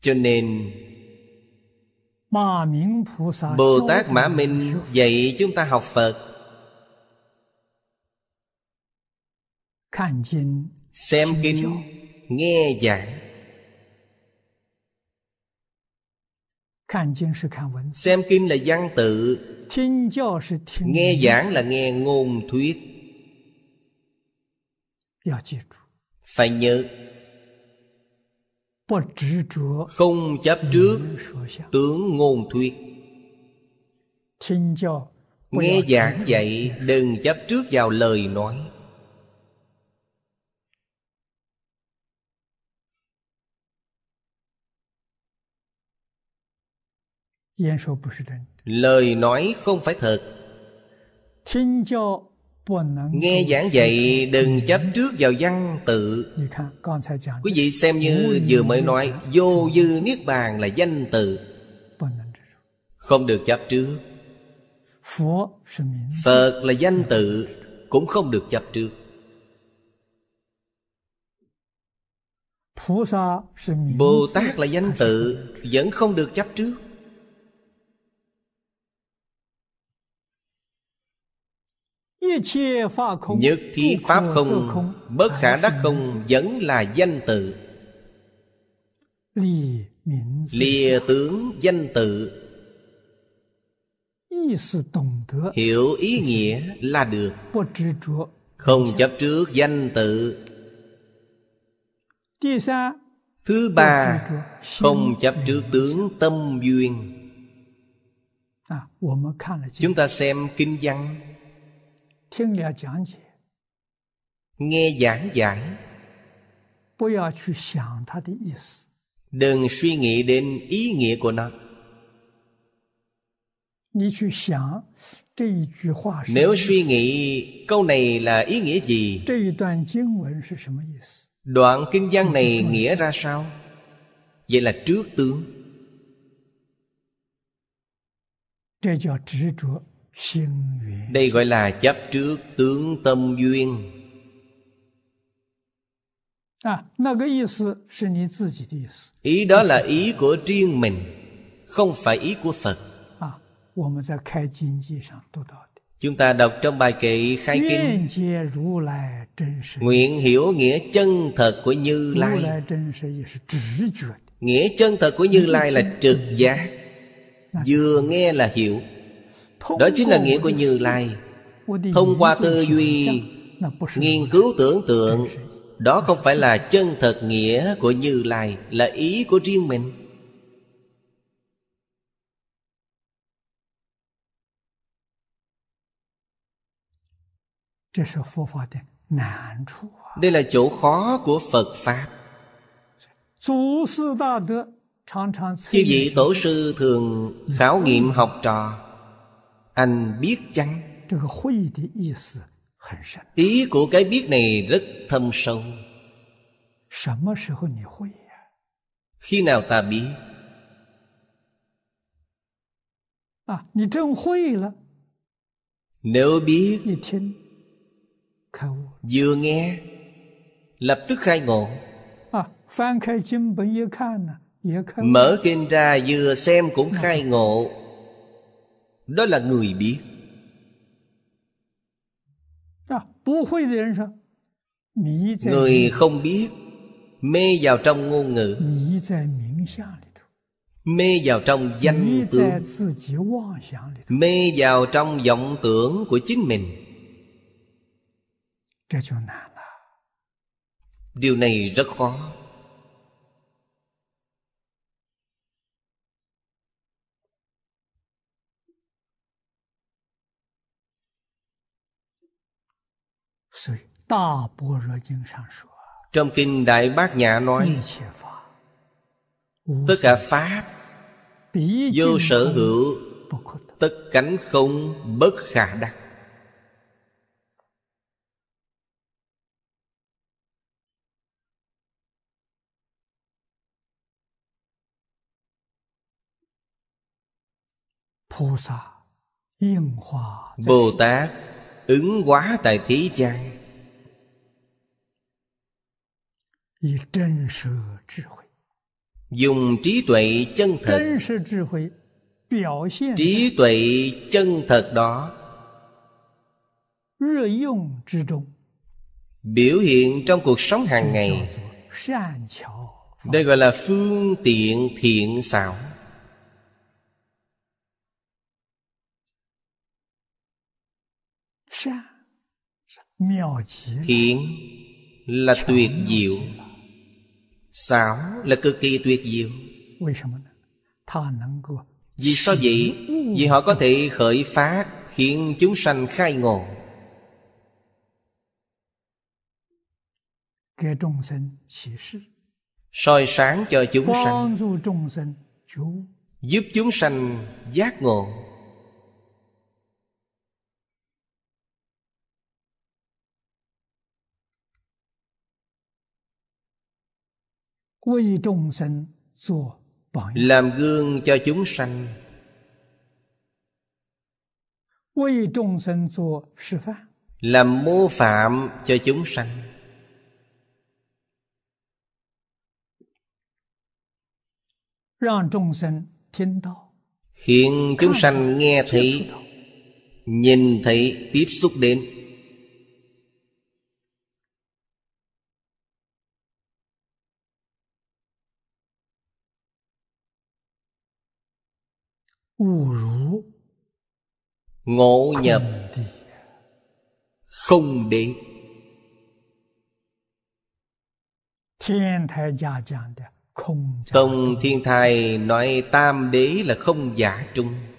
cho nên bồ tát mã minh dạy chúng ta học phật xem kinh nghe giảng xem kinh là văn tự nghe giảng là nghe ngôn thuyết phải nhớ không chấp trước tướng ngôn thuyết nghe giảng dạy đừng chấp trước vào lời nói lời nói không phải thật Nghe giảng dạy đừng chấp trước vào văn tự Quý vị xem như vừa mới nói Vô dư Niết Bàn là danh tự Không được chấp trước Phật là danh tự Cũng không được chấp trước Bồ Tát là danh tự Vẫn không được chấp trước Nhất thiết pháp không Bất khả đắc không Vẫn là danh tự Lìa tướng danh tự Hiểu ý nghĩa là được Không chấp trước danh tự Thứ ba Không chấp trước tướng tâm duyên à, Chúng ta xem kinh văn nghe giảng giảng đừng suy nghĩ đến ý nghĩa của nó nếu suy nghĩ câu này là ý nghĩa gì đoạn kinh văn này nghĩa ra sao vậy là trước tướng đây gọi là chấp trước tướng tâm duyên à, ý đó là ý của riêng mình không phải ý của phật à, chúng ta đọc trong bài kệ khai kinh nguyện hiểu nghĩa chân thật của như lai nghĩa chân thật của như lai là trực giác dạ. vừa nghe là hiểu đó chính là nghĩa của Như Lai Thông qua tư duy Nghiên cứu tưởng tượng Đó không phải là chân thật nghĩa của Như Lai Là ý của riêng mình Đây là chỗ khó của Phật Pháp Chư vị tổ sư thường khảo nghiệm học trò anh biết chăng ý của cái biết này rất thâm sâu khi nào ta biết nếu biết vừa nghe lập tức khai ngộ mở kinh ra vừa xem cũng khai ngộ đó là người biết người không biết mê vào trong ngôn ngữ mê vào trong danh tướng mê vào trong vọng tưởng của chính mình điều này rất khó Trong kinh Đại Bát Nhã nói Tất cả Pháp Vô sở hữu Tất cánh không bất khả đắc Bồ Tát ứng hóa tại thế gian dùng trí tuệ chân thật trí tuệ chân thật đó biểu hiện trong cuộc sống hàng ngày đây gọi là phương tiện thiện xảo thiện là tuyệt diệu Xảo là cực kỳ tuyệt diệu Vì sao vậy? Ừ. Vì họ có thể khởi phát Khiến chúng sanh khai ngộ soi sáng cho chúng sanh Giúp chúng sanh giác ngộ làm gương cho chúng sanh làm mô phạm cho chúng sanh khiến chúng sanh nghe thấy nhìn thấy tiếp xúc đến Ngộ nhập Không đế Tông Thiên Thai nói tam đế là không giả trung